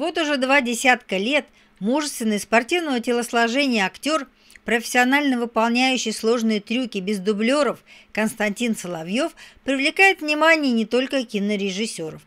Вот уже два десятка лет мужественный спортивного телосложения актер, профессионально выполняющий сложные трюки без дублеров Константин Соловьев, привлекает внимание не только кинорежиссеров.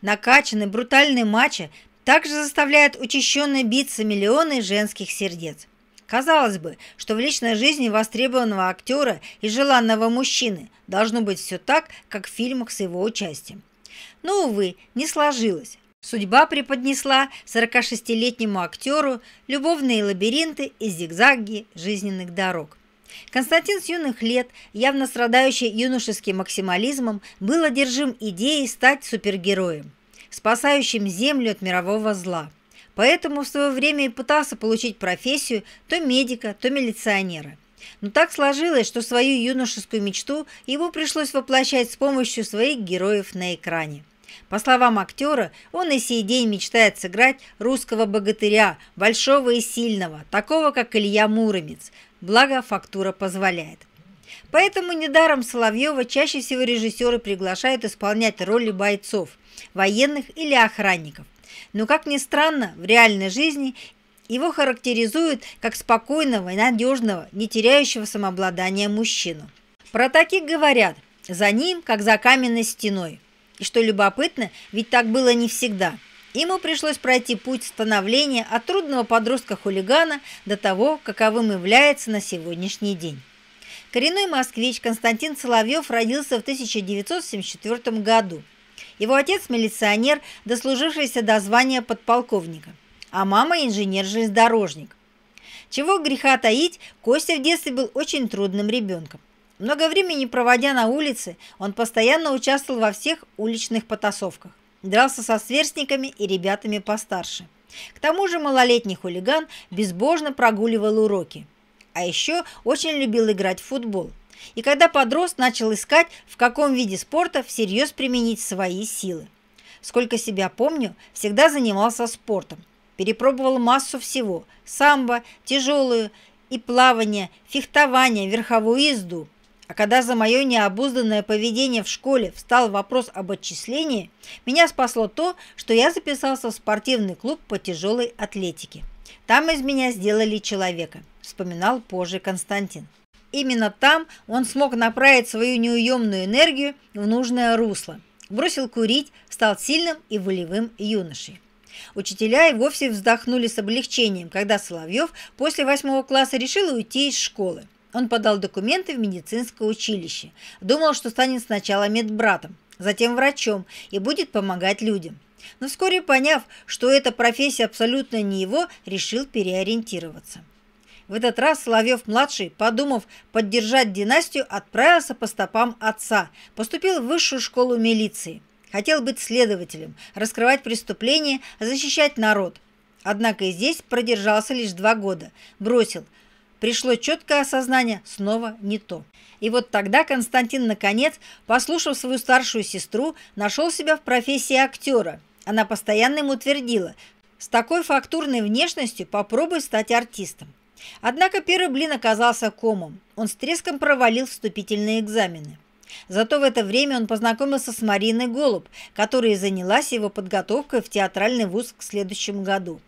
Накачанный брутальный матча также заставляет учащенно биться миллионы женских сердец. Казалось бы, что в личной жизни востребованного актера и желанного мужчины должно быть все так, как в фильмах с его участием. Но, увы, не сложилось. Судьба преподнесла 46-летнему актеру любовные лабиринты и зигзаги жизненных дорог. Константин с юных лет, явно страдающий юношеским максимализмом, был одержим идеей стать супергероем, спасающим Землю от мирового зла. Поэтому в свое время и пытался получить профессию то медика, то милиционера. Но так сложилось, что свою юношескую мечту ему пришлось воплощать с помощью своих героев на экране. По словам актера, он и сей день мечтает сыграть русского богатыря, большого и сильного, такого, как Илья Муромец, благо фактура позволяет. Поэтому недаром Соловьева чаще всего режиссеры приглашают исполнять роли бойцов, военных или охранников. Но, как ни странно, в реальной жизни его характеризуют как спокойного и надежного, не теряющего самообладания мужчину. Про таких говорят – за ним, как за каменной стеной – и что любопытно, ведь так было не всегда. Ему пришлось пройти путь становления от трудного подростка-хулигана до того, каковым является на сегодняшний день. Коренной москвич Константин Соловьев родился в 1974 году. Его отец – милиционер, дослужившийся до звания подполковника, а мама – инженер-железнодорожник. Чего греха таить, Костя в детстве был очень трудным ребенком. Много времени проводя на улице, он постоянно участвовал во всех уличных потасовках, дрался со сверстниками и ребятами постарше. К тому же малолетний хулиган безбожно прогуливал уроки. А еще очень любил играть в футбол. И когда подрос, начал искать, в каком виде спорта всерьез применить свои силы. Сколько себя помню, всегда занимался спортом. Перепробовал массу всего – самбо, тяжелую и плавание, фехтование, верховую езду – а когда за мое необузданное поведение в школе встал вопрос об отчислении, меня спасло то, что я записался в спортивный клуб по тяжелой атлетике. Там из меня сделали человека, вспоминал позже Константин. Именно там он смог направить свою неуемную энергию в нужное русло. Бросил курить, стал сильным и волевым юношей. Учителя и вовсе вздохнули с облегчением, когда Соловьев после восьмого класса решил уйти из школы. Он подал документы в медицинское училище. Думал, что станет сначала медбратом, затем врачом и будет помогать людям. Но вскоре, поняв, что эта профессия абсолютно не его, решил переориентироваться. В этот раз Соловьев-младший, подумав поддержать династию, отправился по стопам отца, поступил в высшую школу милиции. Хотел быть следователем, раскрывать преступления, защищать народ. Однако и здесь продержался лишь два года. Бросил – пришло четкое осознание снова не то. И вот тогда Константин, наконец, послушав свою старшую сестру, нашел себя в профессии актера. Она постоянно ему твердила, с такой фактурной внешностью попробуй стать артистом. Однако первый блин оказался комом. Он с треском провалил вступительные экзамены. Зато в это время он познакомился с Мариной Голуб, которая занялась его подготовкой в театральный вуз к следующему году.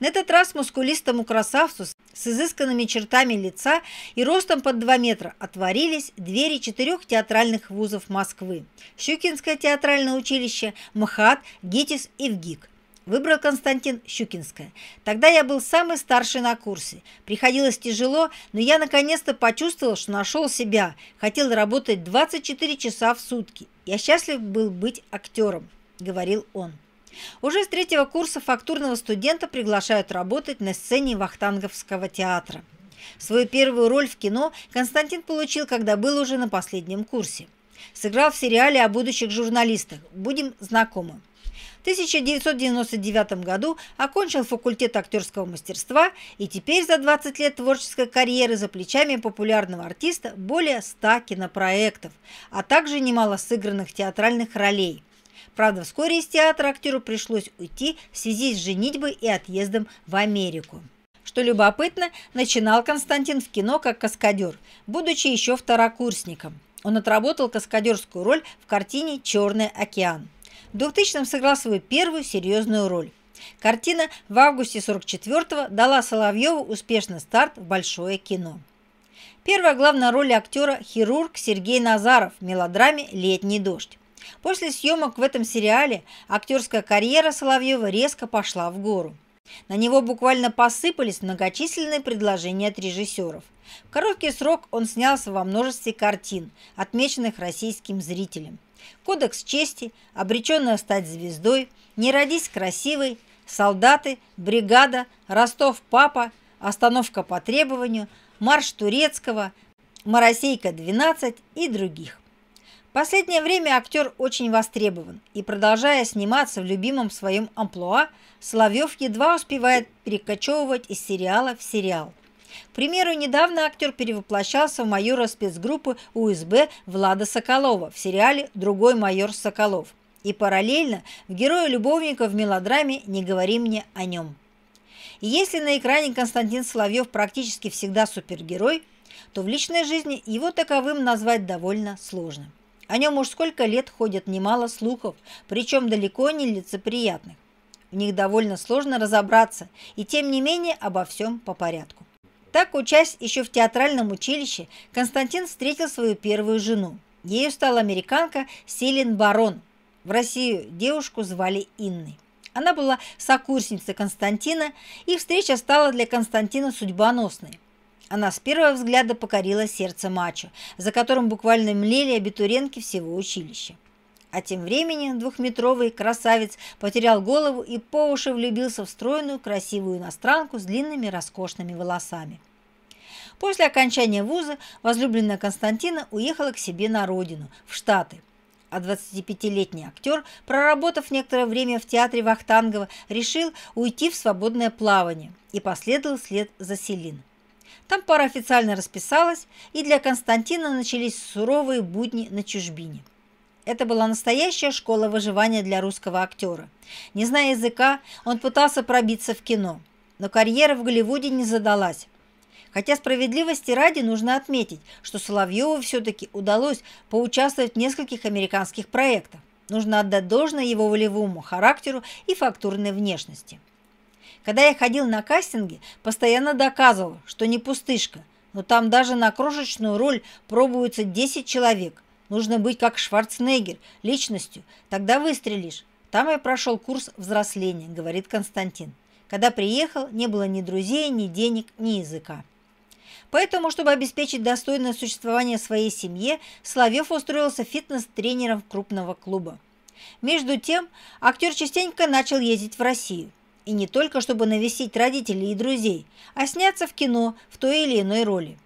На этот раз мускулистому красавцу с изысканными чертами лица и ростом под 2 метра отворились двери четырех театральных вузов Москвы. Щукинское театральное училище, МХАТ, ГИТИС и ВГИК. Выбрал Константин Щукинская. Тогда я был самый старший на курсе. Приходилось тяжело, но я наконец-то почувствовал, что нашел себя. Хотел работать 24 часа в сутки. Я счастлив был быть актером, говорил он. Уже с третьего курса фактурного студента приглашают работать на сцене Вахтанговского театра. Свою первую роль в кино Константин получил, когда был уже на последнем курсе. Сыграл в сериале о будущих журналистах «Будем знакомы». В 1999 году окончил факультет актерского мастерства и теперь за 20 лет творческой карьеры за плечами популярного артиста более 100 кинопроектов, а также немало сыгранных театральных ролей – Правда, вскоре из театра актеру пришлось уйти в связи с женитьбой и отъездом в Америку. Что любопытно, начинал Константин в кино как каскадер, будучи еще второкурсником. Он отработал каскадерскую роль в картине «Черный океан». В 2000-м сыграл свою первую серьезную роль. Картина в августе 44-го дала Соловьеву успешный старт в большое кино. Первая главная роль актера – хирург Сергей Назаров в мелодраме «Летний дождь». После съемок в этом сериале актерская карьера Соловьева резко пошла в гору. На него буквально посыпались многочисленные предложения от режиссеров. В короткий срок он снялся во множестве картин, отмеченных российским зрителем: «Кодекс чести», «Обреченная стать звездой», «Не родись красивой», «Солдаты», «Бригада», «Ростов-папа», «Остановка по требованию», «Марш турецкого», «Моросейка-12» и других. Последнее время актер очень востребован, и продолжая сниматься в любимом своем амплуа, Соловьев едва успевает перекочевывать из сериала в сериал. К примеру, недавно актер перевоплощался в майора спецгруппы УСБ Влада Соколова в сериале «Другой майор Соколов» и параллельно в героя-любовника в мелодраме «Не говори мне о нем». И если на экране Константин Соловьев практически всегда супергерой, то в личной жизни его таковым назвать довольно сложно. О нем уж сколько лет ходят немало слухов, причем далеко не лицеприятных. В них довольно сложно разобраться, и тем не менее обо всем по порядку. Так, учась еще в театральном училище, Константин встретил свою первую жену. Ею стала американка Селин Барон. В Россию девушку звали Инной. Она была сокурсницей Константина, и встреча стала для Константина судьбоносной. Она с первого взгляда покорила сердце мачо, за которым буквально млели абитуриенки всего училища. А тем временем двухметровый красавец потерял голову и по уши влюбился в стройную красивую иностранку с длинными роскошными волосами. После окончания вуза возлюбленная Константина уехала к себе на родину, в Штаты. А 25-летний актер, проработав некоторое время в театре Вахтангова, решил уйти в свободное плавание и последовал след за Селин. Там пара официально расписалась, и для Константина начались суровые будни на чужбине. Это была настоящая школа выживания для русского актера. Не зная языка, он пытался пробиться в кино. Но карьера в Голливуде не задалась. Хотя справедливости ради нужно отметить, что Соловьеву все-таки удалось поучаствовать в нескольких американских проектах. Нужно отдать должное его волевому характеру и фактурной внешности. Когда я ходил на кастинги, постоянно доказывал, что не пустышка, но там даже на крошечную роль пробуются 10 человек. Нужно быть как Шварценеггер, личностью, тогда выстрелишь. Там я прошел курс взросления, говорит Константин. Когда приехал, не было ни друзей, ни денег, ни языка. Поэтому, чтобы обеспечить достойное существование своей семье, Соловьев устроился фитнес-тренером крупного клуба. Между тем, актер частенько начал ездить в Россию. И не только, чтобы навестить родителей и друзей, а сняться в кино в той или иной роли.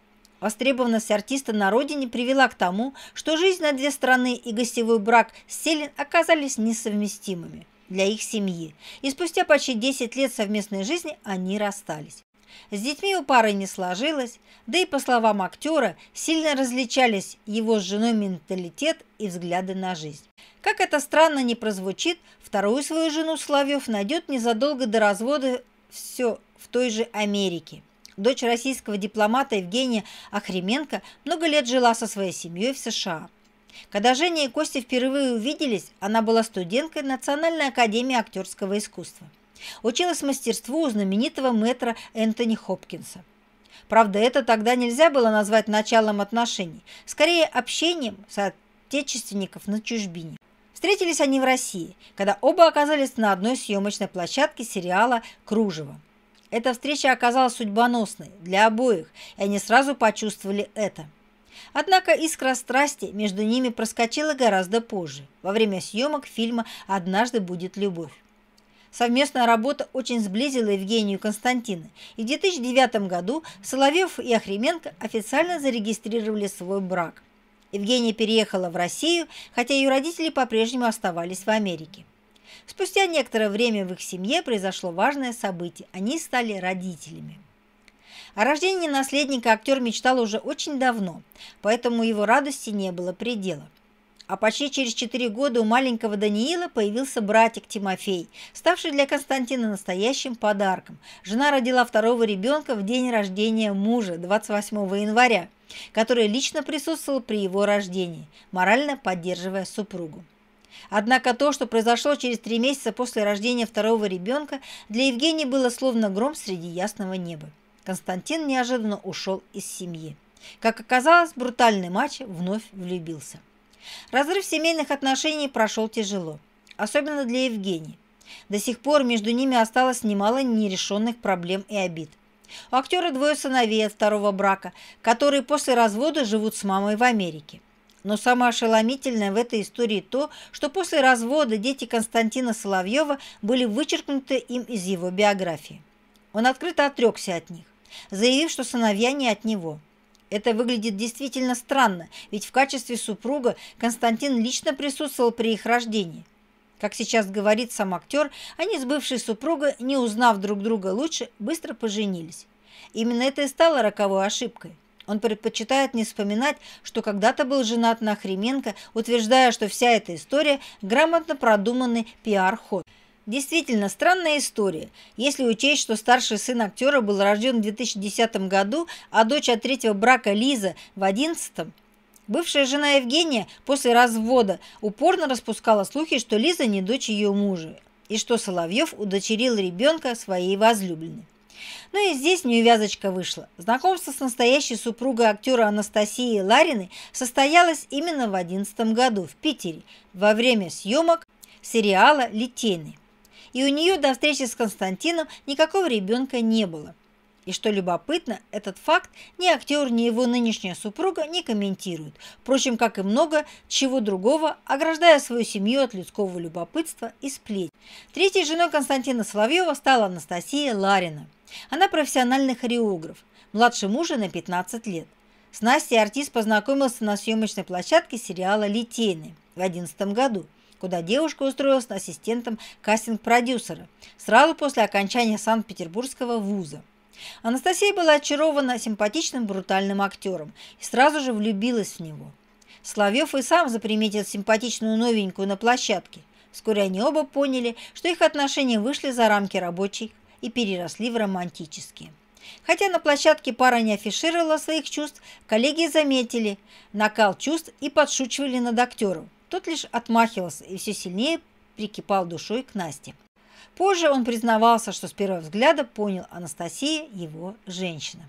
Востребованность артиста на родине привела к тому, что жизнь на две страны и гостевой брак с Селин оказались несовместимыми для их семьи. И спустя почти 10 лет совместной жизни они расстались. С детьми у пары не сложилось, да и, по словам актера, сильно различались его с женой менталитет и взгляды на жизнь. Как это странно не прозвучит, вторую свою жену Славьев найдет незадолго до развода все в той же Америке. Дочь российского дипломата Евгения Охременко много лет жила со своей семьей в США. Когда Женя и Костя впервые увиделись, она была студенткой Национальной академии актерского искусства. Училась мастерству у знаменитого мэтра Энтони Хопкинса. Правда, это тогда нельзя было назвать началом отношений, скорее общением соотечественников на чужбине. Встретились они в России, когда оба оказались на одной съемочной площадке сериала «Кружево». Эта встреча оказалась судьбоносной для обоих, и они сразу почувствовали это. Однако искра страсти между ними проскочила гораздо позже, во время съемок фильма «Однажды будет любовь». Совместная работа очень сблизила Евгению Константина, и в 2009 году Соловьев и Охременко официально зарегистрировали свой брак. Евгения переехала в Россию, хотя ее родители по-прежнему оставались в Америке. Спустя некоторое время в их семье произошло важное событие – они стали родителями. О рождении наследника актер мечтал уже очень давно, поэтому его радости не было предела – а почти через четыре года у маленького Даниила появился братик Тимофей, ставший для Константина настоящим подарком. Жена родила второго ребенка в день рождения мужа, 28 января, который лично присутствовал при его рождении, морально поддерживая супругу. Однако то, что произошло через три месяца после рождения второго ребенка, для Евгении было словно гром среди ясного неба. Константин неожиданно ушел из семьи. Как оказалось, брутальный матч вновь влюбился. Разрыв семейных отношений прошел тяжело, особенно для Евгении. До сих пор между ними осталось немало нерешенных проблем и обид. У актера двое сыновей от второго брака, которые после развода живут с мамой в Америке. Но самое ошеломительное в этой истории то, что после развода дети Константина Соловьева были вычеркнуты им из его биографии. Он открыто отрекся от них, заявив, что сыновья не от него – это выглядит действительно странно, ведь в качестве супруга Константин лично присутствовал при их рождении. Как сейчас говорит сам актер, они с бывшей супругой, не узнав друг друга лучше, быстро поженились. Именно это и стало роковой ошибкой. Он предпочитает не вспоминать, что когда-то был женат на Хременко, утверждая, что вся эта история – грамотно продуманный пиар-ход. Действительно, странная история, если учесть, что старший сын актера был рожден в 2010 году, а дочь от третьего брака Лиза в 2011. Бывшая жена Евгения после развода упорно распускала слухи, что Лиза не дочь ее мужа, и что Соловьев удочерил ребенка своей возлюбленной. Ну и здесь неувязочка вышла. Знакомство с настоящей супругой актера Анастасией Лариной состоялось именно в 2011 году в Питере во время съемок сериала «Литейный» и у нее до встречи с Константином никакого ребенка не было. И что любопытно, этот факт ни актер, ни его нынешняя супруга не комментируют, впрочем, как и много чего другого, ограждая свою семью от людского любопытства и сплетен. Третьей женой Константина Соловьева стала Анастасия Ларина. Она профессиональный хореограф, младше мужа на 15 лет. С Настей артист познакомился на съемочной площадке сериала «Литейный» в 2011 году – куда девушка устроилась ассистентом кастинг-продюсера сразу после окончания Санкт-Петербургского вуза. Анастасия была очарована симпатичным брутальным актером и сразу же влюбилась в него. Славьев и сам заприметил симпатичную новенькую на площадке. Вскоре они оба поняли, что их отношения вышли за рамки рабочих и переросли в романтические. Хотя на площадке пара не афишировала своих чувств, коллеги заметили накал чувств и подшучивали над актером. Тот лишь отмахивался и все сильнее прикипал душой к Насте. Позже он признавался, что с первого взгляда понял Анастасия его женщина.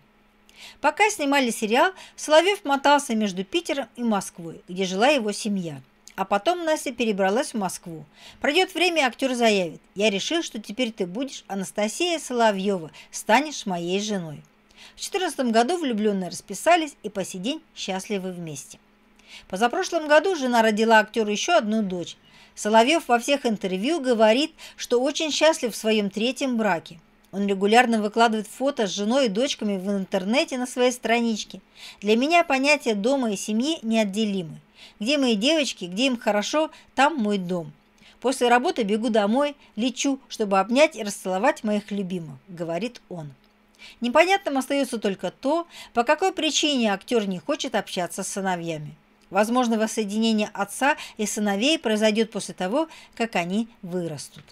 Пока снимали сериал, Соловьев мотался между Питером и Москвой, где жила его семья. А потом Настя перебралась в Москву. Пройдет время, актер заявит. «Я решил, что теперь ты будешь Анастасия Соловьева, станешь моей женой». В 2014 году влюбленные расписались и по сей день счастливы вместе. Позапрошлом году жена родила актеру еще одну дочь. Соловьев во всех интервью говорит, что очень счастлив в своем третьем браке. Он регулярно выкладывает фото с женой и дочками в интернете на своей страничке. Для меня понятия дома и семьи неотделимы. Где мои девочки, где им хорошо, там мой дом. После работы бегу домой, лечу, чтобы обнять и расцеловать моих любимых, говорит он. Непонятным остается только то, по какой причине актер не хочет общаться с сыновьями. Возможно, воссоединение отца и сыновей произойдет после того, как они вырастут.